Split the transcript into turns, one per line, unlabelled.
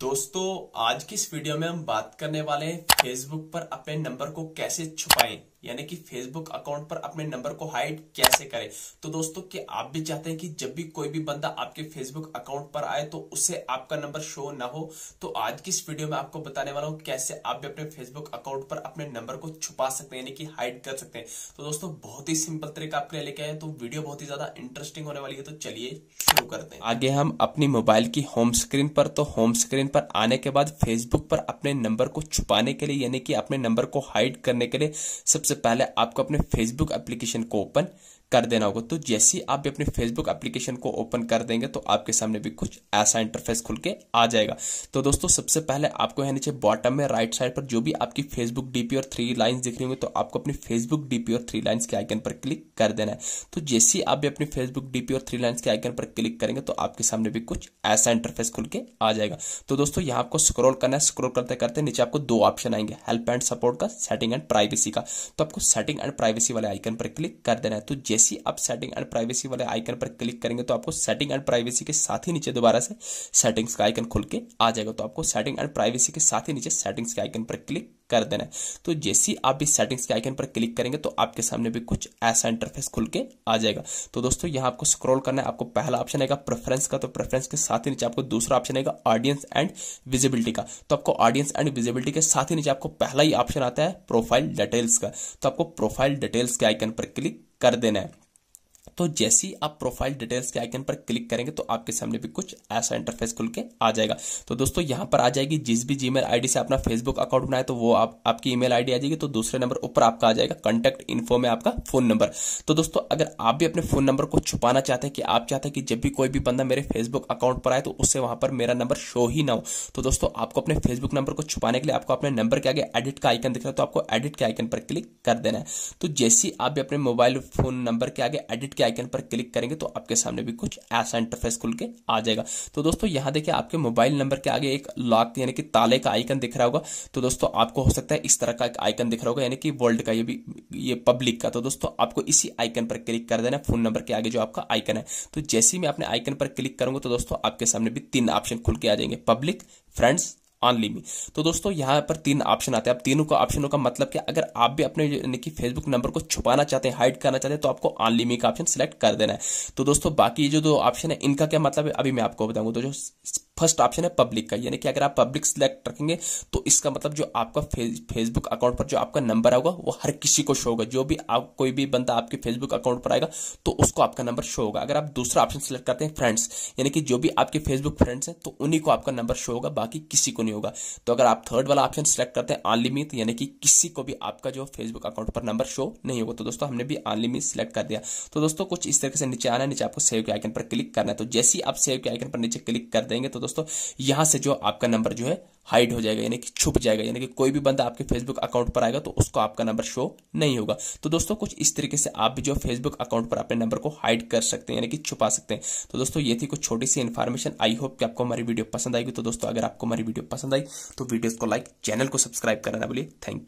दोस्तों आज की इस वीडियो में हम बात करने वाले हैं फेसबुक पर अपने नंबर को कैसे छुपाएं यानी कि फेसबुक अकाउंट पर अपने नंबर को हाइड कैसे करें तो दोस्तों कि आप भी चाहते हैं कि जब भी कोई भी बंदा आपके फेसबुक अकाउंट पर आए तो उसे आपका नंबर शो ना हो तो आज की इस वीडियो में आपको बताने वाला हूं कैसे आप भी अपने फेसबुक अकाउंट पर अपने नंबर को छुपा सकते हैं यानी कि हाइड कर सकते हैं तो दोस्तों बहुत ही सिंपल तरीका आपके लिए लेके आए तो वीडियो बहुत ही ज्यादा इंटरेस्टिंग होने वाली है तो चलिए शुरू करते हैं आगे हम अपनी मोबाइल की होम स्क्रीन पर तो होम स्क्रीन पर आने के बाद फेसबुक पर अपने नंबर को छुपाने के लिए यानी कि अपने नंबर को हाइड करने के लिए सबसे सबसे पहले आपको अपने फेसबुक एप्लीकेशन को ओपन कर देना होगा तो जैसे ही आप भी अपने फेसबुक एप्लीकेशन को ओपन कर देंगे तो आपके सामने भी कुछ ऐसा इंटरफेस खुल के आ जाएगा तो दोस्तों सबसे पहले आपको यहाँ नीचे बॉटम में राइट साइड पर जो भी आपकी फेसबुक डीपी और थ्री लाइन दिख रही होंगी तो आपको अपनी फेसबुक डीपी और थ्री लाइन्स के आइकन पर क्लिक कर देना है तो जैसे ही आप भी अपनी फेसबुक डीपी और थ्री लाइन्स के आइकन पर क्लिक करेंगे तो आपके सामने भी कुछ ऐसा इंटरफेस खुल के आ जाएगा तो दोस्तों यहाँ आपको स्क्रोल करना है स्क्रोल करते करते नीचे आपको दो ऑप्शन आएंगे हेल्प एंड सपोर्ट का सेटिंग एंड प्राइवेसी का तो आपको सेटिंग एंड प्राइवेसी वाले आइकन पर क्लिक कर देना है तो जैसे जैसी आप सेटिंग एंड प्राइवेसी वाले आइकन पर क्लिक करेंगे तो आपको सेटिंग एंड प्राइवेसी के साथ ही नीचे दोबारा से सेटिंग्स का आइकन खुल के आ जाएगा तो आपको सेटिंग एंड प्राइवेसी के साथ ही नीचे सेटिंग्स के आइकन पर क्लिक कर देना है तो जैसी आप इस सेटिंग्स के आइकन पर क्लिक करेंगे तो आपके सामने भी कुछ ऐसा इंटरफेस खुल के आ जाएगा तो दोस्तों यहां आपको स्क्रॉल करना है आपको पहला ऑप्शन आएगा प्रेफरेंस का तो प्रेफरेंस के साथ ही नीचे आपको दूसरा ऑप्शन आएगा ऑडियंस एंड विजिबिलिटी का तो आपको ऑडियंस एंड विजिबिलिटी के साथ ही नीचे आपको पहला ही ऑप्शन आता है प्रोफाइल डिटेल्स का तो आपको प्रोफाइल डिटेल्स के आइकन पर क्लिक कर देना है तो जैसे ही आप प्रोफाइल डिटेल्स के आइकन पर क्लिक करेंगे तो आपके सामने भी कुछ ऐसा इंटरफेस खुल के आ जाएगा तो दोस्तों यहां पर आ जाएगी जिस भी जीमेल आईडी से अपना फेसबुक अकाउंट बनाए तो वो आप, आपकी ईमेल आईडी आ जाएगी तो दूसरे नंबर ऊपर आपका आ जाएगा कॉन्टेक्ट इन्फो में आपका फोन नंबर तो दोस्तों अगर आप भी अपने फोन नंबर को छुपाना चाहते हैं कि आप चाहते हैं कि जब भी कोई भी बंदा मेरे फेसबुक अकाउंट पर आए तो उससे वहां पर मेरा नंबर शो ही ना हो तो दोस्तों आपको अपने फेसबुक नंबर को छुपाने के लिए आपको अपने नंबर के आगे एडिट का आइकन दिख रहा है तो आपको एडिट के आइकन पर क्लिक कर देना है तो जैसे आप भी अपने मोबाइल फोन नंबर के आगे एडिट के आइकन पर क्लिक करेंगे तो आपके सामने भी कुछ ऐसा इंटरफेस खुल के आ जाएगा तो दोस्तों यहाँ देखिए आपके मोबाइल नंबर के आगे एक लॉक यानी कि ताले का आइकन दिख रहा होगा तो दोस्तों आपको हो सकता है इस तरह का एक आइकन दिख रहा होगा यानी कि वर्ल्ड का ये भी ये पब्लिक का तो दोस्तों आपको इसी आइकन पर क्लिक कर देना फोन नंबर के आगे जो आपका आइकन है तो जैसे ही मैं अपने आइकन पर क्लिक करूंगा तो दोस्तों आपके सामने भी तीन ऑप्शन खुल के आ जाएंगे पब्लिक फ्रेंड्स ऑनली मी तो दोस्तों यहाँ पर तीन ऑप्शन आते हैं अब तीनों का ऑप्शनों का मतलब क्या अगर आप भी अपने फेसबुक नंबर को छुपाना चाहते हैं हाइड करना चाहते हैं तो आपको ऑनली मी का ऑप्शन सिलेक्ट कर देना है तो दोस्तों बाकी जो दो ऑप्शन है इनका क्या मतलब है अभी मैं आपको बताऊंगा तो जो फर्स्ट ऑप्शन है पब्लिक का यानी कि अगर आप पब्लिक सिलेक्ट रखेंगे तो इसका मतलब जो आपका फेसबुक अकाउंट पर जो आपका नंबर होगा वो हर किसी को शो होगा जो भी आप कोई भी बंदा आपके फेसबुक अकाउंट पर आएगा तो उसको आपका नंबर शो होगा अगर आप दूसरा ऑप्शन सिलेक्ट करते हैं फ्रेंड्स यानी कि जो भी आपके फेसबुक फ्रेंड्स हैं तो उन्हीं को आपका नंबर शो होगा बाकी किसी को नहीं होगा तो अगर आप थर्ड वाला ऑप्शन सिलेक्ट करते हैं अनलिमिट यानी कि किसी को भी आपका जो फेसबुक अकाउंट पर नंबर शो नहीं होगा तो दोस्तों हमने भी अनलिमिट सिलेक्ट कर दिया तो दोस्तों कुछ इस तरीके से नीचे आना नीचे आपको सेव के आइकन पर क्लिक करना है तो जैसे ही आप सेव के आइकन पर नीचे क्लिक कर देंगे तो दोस्तों यहां से जो आपका नंबर जो है हाइड हो जाएगा यानी कि छुप जाएगा यानी कि कोई भी बंदा आपके फेसबुक अकाउंट पर आएगा तो उसको आपका नंबर शो नहीं होगा तो दोस्तों कुछ इस तरीके से आप भी जो फेसबुक अकाउंट पर अपने नंबर को हाइड कर सकते हैं यानी कि छुपा सकते हैं तो दोस्तों ये थी कुछ छोटी सी इन्फॉर्मेशन आई होप कि आपको हमारी वीडियो पसंद आएगी तो दोस्तों अगर आपको हमारी वीडियो पसंद आई तो वीडियो को लाइक चैनल को सब्सक्राइब करना बोलिए थैंक यू